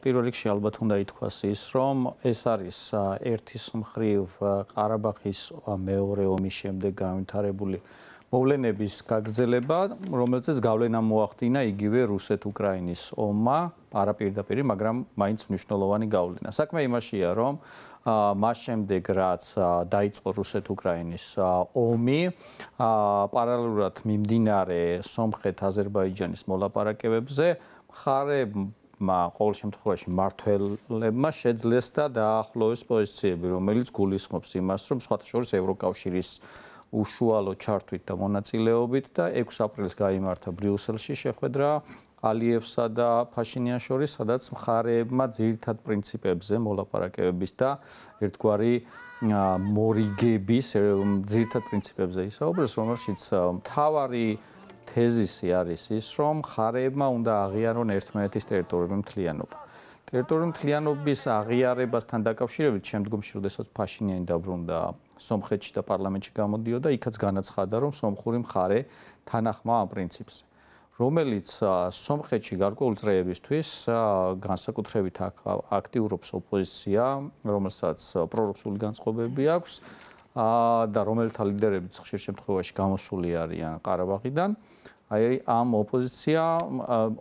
პირველ რიგში ალბათ უნდა ითქვას ის, რომ ეს არის ერთის მხრივ ყარაბაღის მეორე ომის შემდეგ განვითარებული მოვლენების გაგრძელება, რომელზეც გავლენა მოახდინა იგივე რუსეთ-უკრაინის ომმა, პარაპირდაპირი, მაგრამ მაინც მნიშვნელოვანი გავლენა. საქმე იმაშია, რომ მას შემდეგ, რაც დაიწყო რუსეთ-უკრაინის ომი, პარალელურად მიმდინარე სომხეთ-აზერბაიჯანის მოლაპარაკებებზე ხარებ მა ყოველ შემთხვევაში მართლებმა შეძლეს და დაახლოვეს პოზიციები, რომელიც გულისხმობს იმას, რომ სხვათა შორის ევროკავშირის უშუალო ჩართვით და მონაწილეობით და 6 აპრილს გამართა ბრიუსელში შეხვედრა ალიევსა და ფაშინიან შორის, სადაც მხარეებმა ძირითად პრინციპებზე მოლაპარაკებების და ერთგვარი მორიგების ძირითად პრინციპებზე ისაუბრეს, რომელშიც მთავარი თეზისი არის ის, რომ ხარეებმა უნდა აღიარონ ერთმანეთის ტერიტორიული მთლიანობა. ტერიტორიული მთლიანობის აღიარებასთან დაკავშირებით შემდგომში, როდესაც ფაშინიანი დაბრუნდა სომხეთში და პარლამენტში გამოდიოდა, იქაც განაცხადა, რომ სომხური მხარე თანახმა ამ პრინციპს რომელიც სომხეთში გარკვეულ წრეებისთვის განსაკუთრებით აქტიურობს ოპოზიცია, რომელსაც პრორუსული განწყობები აქვს და რომელთა ლიდერებიც ხშირ შემთხვევაში გამოსული არიან ყარაბაღიდან აი ამ ოპოზიცია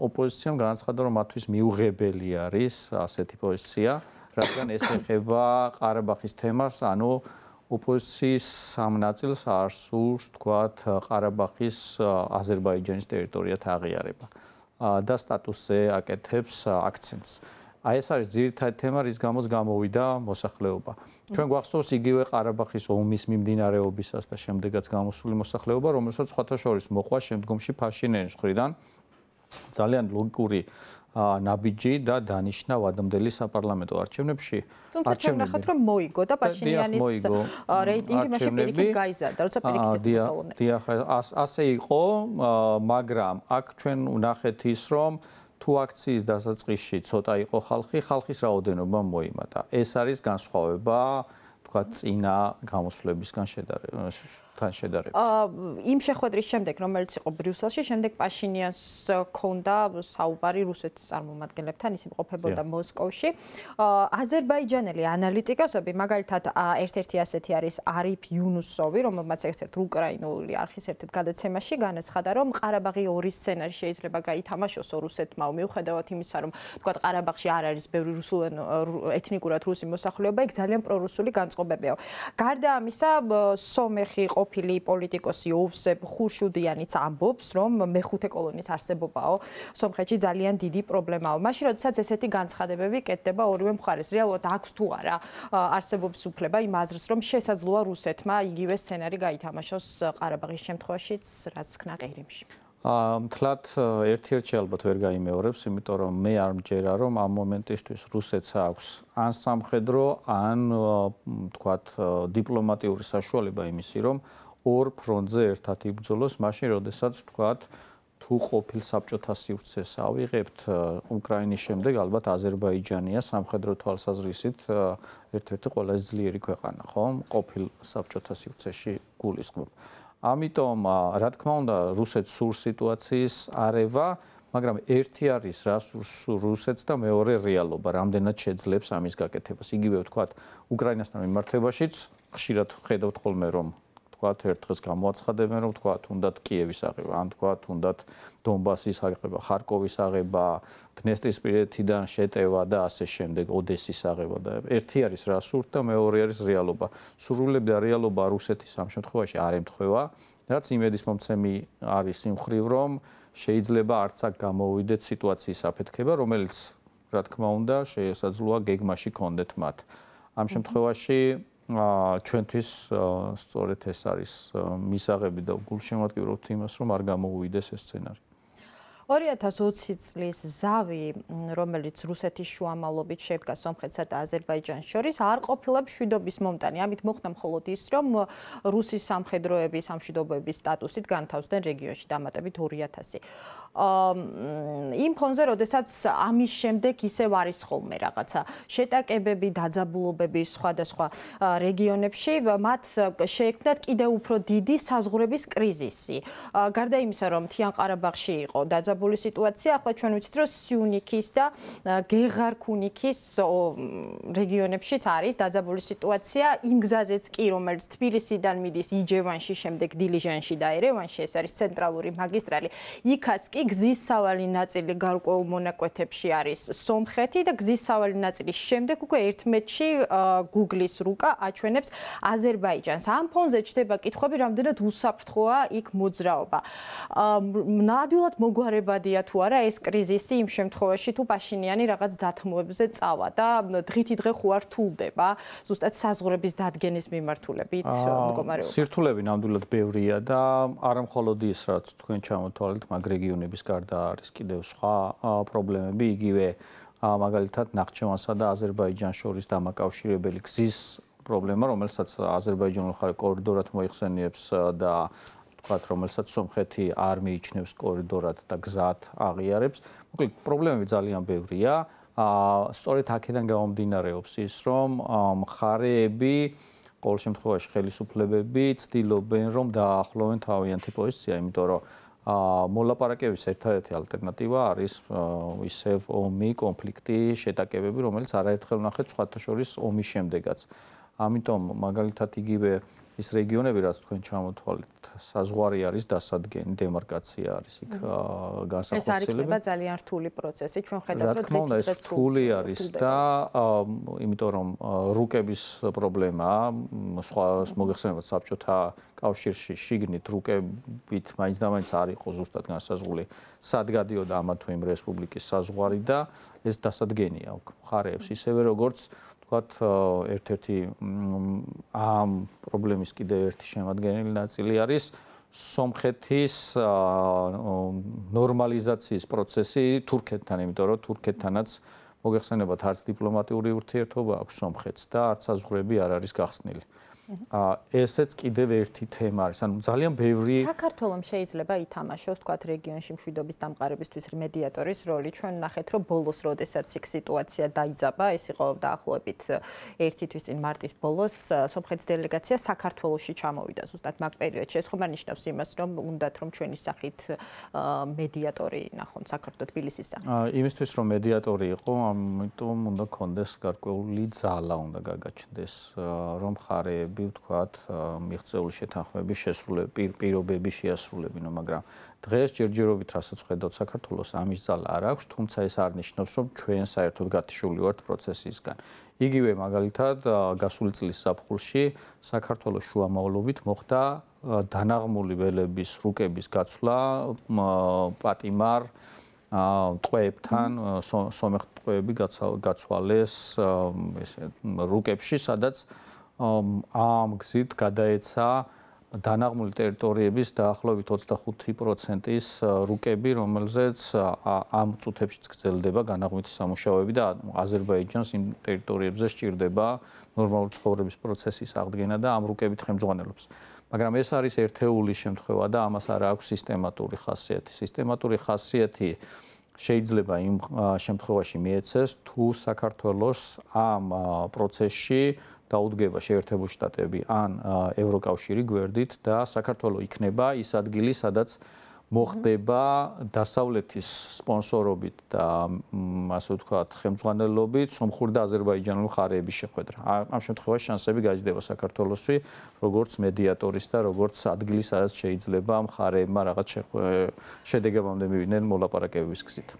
ოპოზიციამ განაცხადა რომ მათთვის მიუღებელი არის ასეთი პოზიცია რადგან ეს ეხება ყარაბაღის თემას ანუ ოპოზიციის სამ ნაწილს არ სურს თქვათ ყარაბაღის აზერბაიჯანის ტერიტორიათ აღიარება და სტატუსზე აკეთებს აქცენტს აი ეს არის ძირითადი თემა, რის გამოც გამოვიდა მოსახლეობა. ჩვენ გვახსოვს იგივე ყარაბახის ომის მიმდინარეობისას და შემდეგაც გამოსული მოსახლეობა, რომელსაც სხვათა შორის მოყვა შემდგომში ფაშინენის მხრიდან ძალიან ლოგიკური ა ნაბიჯი და დანიშნა ვადმდელი საპარლამენტო არჩევნებში. თუმცა ჩვენ ნახოთ რომ მოიგო და ფაშინიანის რეიტინგი მაშინ პირიქით გაიზარდა, როცა პირიქით გასულოვნე. დიახ, ასე იყო, მაგრამ აქ ჩვენ ნახეთ ის რომ თუ აქციის დასაწყისში ცოტა იყო ხალხი, ხალხის რაოდენობა მოიმატა. ეს არის განსხვავება თქვა, წინა გამოსვლებისგან შედარებით შედარებით. აა იმ შეხვედრის შემდეგ, რომელიც იყო ბრიუსელში, შემდეგ პაშინიანს ქონდა საუბარი რუსეთის წარმომადგენლებთან, ის იმყოფებოდა მოსკოვში. აა აზერბაიჯანელი ანალიტიკოსები, მაგალითად, ერთ-ერთი ასეთი არის არიფ იუნუსოვი, რომელმაც ერთ-ერთ უკრაინული არქის ერთ-ერთ გადაცემაში განაცხადა, რომ ყარაბაღი ორი სცენარი შეიძლება გაითამაშოს რუსეთმა, მიუხედავად იმისა, რომ თქვა ყარაბაღში არ არის ბევრი რუსულენ ეთნიკურად რუსი მოსახლეობა, იქ ძალიან პრორუსული განაც დაწყობებიო. გარდა ამისა, სომეხი ყოფილი პოლიტიკოსი უვსებ ხურშუდიანიც ამბობს, რომ მეხუთე კოლონის არსებობაო სომხეთში ძალიან დიდი პრობლემაა. მაშინ როდესაც ესეთი განცხადებები კეთდება ორივე მხარეს, რეალურად აქვს თუ არა არსებობს უფლება იმ აზრს, რომ შესაძლოა რუსეთმა იგივე სცენარი გაითამაშოს ყარაბაღის შემთხვევაშიც, რაც ქნა ყირიმში. აა მთლად ერთ-ერთი ალბათ ვერ გამეორებს, იმიტომ რომ მე არ მჯერა რომ ამ მომენტისთვის რუსეთს აქვს ან სამხედრო ან თქვათ დიპლომატიური საშუალება იმისი რომ ორ ფრონტზე ერთად იბრძოლოს, მაშინ როდესაც თქვათ თუ ყოფილ საბჭოთა სივრცეს ავიღებთ უკრაინის შემდეგ ალბათ აზერბაიჯანია სამხედრო თვალსაზრისით ერთ-ერთი ყველაზე ძლიერი ქვეყანა, ხო? ყოფილ საბჭოთა სივრცეში გულისხმობ. ამიტომ რა თქმა უნდა რუსეთს სურ სიტუაციის არევა მაგრამ ერთი არის რასურს რუსეთს და მეორე რეალობა რამდენად შეძლებს ამის გაკეთებას იგივე ვთქვათ უკრაინასთან მიმართებაშიც ხშირად ხედავთ ხოლმე რომ თქვათ ერთ დღეს გამოაცხადებენ რომ თქვათ უნდათ კიევის აღება ან თქვათ უნდათ დონბასის აღება ხარკოვის აღება დნესტრისპირეთიდან შეტევა და ასე შემდეგ ოდესის აღება და ერთი არის რასურთ და მეორე არის რეალობა სრულებია რეალობა რუსეთის ამ შემთხვევაში არ ემთხვევა რაც იმედის მომცემი არის იმ ხრივ რომ შეიძლება არც აქ გამოვიდეთ სიტუაციის აფეთქება რომელიც რა თქმა უნდა შესაძლოა გეგმაში კონდეთ მათ ამ შემთხვევაში ჩვენთვის სწორედ ეს არის მისაღები და გულშემატკივრობთ იმას, რომ არ გამოუვიდეს ეს სცენარი. 2020 წლის ზავი, რომელიც რუსეთის შუამავლობით შედგა სომხეთსა და აზერბაიჯანს შორის, არ ყოფილა მშვიდობის მომტანი. ამით მოხდა მხოლოდ ის, რომ რუსის სამხედროები სამშვიდობოების სტატუსით განთავსდნენ რეგიონში დამატებით 2000. იმ ფონზე, როდესაც ამის შემდეგ ისევ არის ხოლმე რაღაცა შეტაკებები, დაძაბულობები სხვადასხვა რეგიონებში, მათ შეექმნათ კიდევ უფრო დიდი საზღურების კრიზისი. გარდა იმისა, რომ თიან ყარაბაღში იყო დაძაბული სიტუაცია, ახლა ჩვენ ვიცით, რომ სიუნიქის და გეღარქუნიქის რეგიონებშიც არის დაძაბული სიტუაცია, იმ გზაზეც კი, რომელიც თბილისიდან მიდის იჯევანში, შემდეგ დილიჟანში და ერევანში, ეს არის ცენტრალური მაგისტრალი. იქაც კი გზის სავალი ნაწილი გარკვეულ მონაკვეთებში არის სომხეთი და გზის სავალი ნაწილის შემდეგ უკვე ერთმეთში Google-ის რუკა აჩვენებს აზერბაიჯანს. ამ ფონზე ჩდება კითხვები, რამდენად უსაფრთხოა იქ მოძრაობა. ნამდვილად მოგვარებადია თუ არა ეს კრიზისი იმ შემთხვევაში თუ ფაშინიანი რაღაც დათმოებზე წავა და დღითი დღე ხوارთულდება, ზუსტად საზღურების დადგენის მიმართულებით მდგომარეობა. სირთულები ნამდვილად ბევრია და არამხოლოდ ის რაც თქვენ ჩამოთვალეთ, მაგ რეგიონი პრობლემების გარდა არის კიდევ სხვა პრობლემები, იგივე მაგალითად ნახჩევანსა და აზერბაიჯანს შორის დამაკავშირებელი გზის პრობლემა, რომელსაც აზერბაიჯანული ხალხი კორიდორად მოიხსენიებს და თქვათ, რომელსაც სომხეთი არ მიიჩნევს კორიდორად და გზად აღიარებს. მოკლედ, პრობლემები ძალიან ბევრია. აა, სწორედ აქედან გამომდინარეობს ის, რომ მხარეები ყოველ შემთხვევაში ხელისუფლებები ცდილობენ, რომ დაახლოვენ თავიანთი პოზიცია, იმიტომ რომ მოლაპარაკების ერთადერთი ალტერნატივა არის ისევ ომი, კონფლიქტი, შეტაკებები, რომელიც არაერთხელ ნახეთ სხვათა შორის ომის შემდეგაც. ამიტომ მაგალითად იგივე ის რეგიონები, რაც თქვენ ჩამოთვალეთ, საზღვარი არის დასადგენი, დემარკაცია არის იქ განსახორციელებული. ეს არის ხება ძალიან რთული პროცესი. ჩვენ ხედავთ, რომ ეს რთული არის და იმიტომ რომ რუკების პრობლემაა, სხვა მოგეხსენებათ საბჭოთა კავშირში შიგნით რუკებით მაინც და მაინც არ იყო ზუსტად განსაზღვრული სად გადიოდა ამა თუ იმ რესპუბლიკის საზღვარი და ეს დასადგენია ხარეებს ისევე როგორც ვთქვათ, ერთ-ერთი ამ პრობლემის კიდე ერთი შემადგენელი ნაწილი არის სომხეთის ნორმალიზაციის პროცესი თურქეთთან, იმიტომ რომ თურქეთთანაც მოგეხსენებათ, არც დიპლომატიური ურთიერთობა აქვს სომხეთს და არც საზღვრები არ არის გახსნილი. აა ესეც კიდევ ერთი თემა არის. ანუ ძალიან ბევრი საქართველოს შეიძლება ითამაშოს თქვა რეგიონში მშვიდობის დამყარებისთვის რემედიატორის როლი. ჩვენ ნახეთ, რომ ბოლოს როდესაც იქ სიტუაცია დაიძაბა, ეს იყო დაახლოებით ერთი თვის წინ მარტის ბოლოს, სომხეთის დელეგაცია საქართველოსში ჩამოვიდა ზუსტად მაგ პერიოდში. ეს ხომ არ ნიშნავს იმას, რომ უნდათ რომ ჩვენი სახით მედიატორი ნახონ საქართველოს თბილისის სახით? აა იმისთვის რომ მედიატორი იყო, ამიტომ უნდა კონდეს გარკვეული ძალა უნდა გაგაჩნდეს, რომ ხარები ნაკლები ვთქვათ, მიღწეული შეთანხმების შესრულები, პირობები შეასრულებინო, მაგრამ დღეს ჯერჯერობით რასაც ხედავთ საქართველოს, ამის ძალა არ აქვს, თუმცა ეს არ ნიშნავს, რომ ჩვენ საერთოდ გათიშული ვართ პროცესისგან. იგივე მაგალითად, გასული წლის საფხულში საქართველოს შუამავლობით მოხდა დანაღმული ველების რუკების გაცვლა პატიმარ ა ტყვეებთან სომეხ ტყვეები გაცვალეს ესე რუკებში სადაც ამ გზით გადაეცა დანაღმული ტერიტორიების დაახლოებით 25%-ის რუკები, რომელზეც ამ წუთებში გრძელდება განაღმითი სამუშაოები და აზერბაიჯანს იმ ტერიტორიებზე სჭირდება ნორმალური ცხოვრების პროცესის აღდგენა და ამ რუკებით ხელმძღვანელობს. მაგრამ ეს არის ერთეული შემთხვევა და ამას არ აქვს სისტემატური ხასიათი. სისტემატური ხასიათი შეიძლება იმ შემთხვევაში მიეცეს თუ საქართველოს ამ პროცესში დაუდგება შეერთებულ შტატები ან ევროკავშირი გვერდით და საქართველოს იქნება ის ადგილი, სადაც მოხდება დასავლეთის სპონსორობით და ასე ვთქვათ, ხელმძღვანელობით სომხურ და აზერბაიჯანულ ხარეების შეხვედრა. ამ შემთხვევაში შანსები გაიზრდება საქართველოსვი, როგორც მედიატორის და როგორც ადგილის, სადაც შეიძლება მხარეებმა რაღაც შედეგებამდე მივიდნენ მოლაპარაკებების გზით.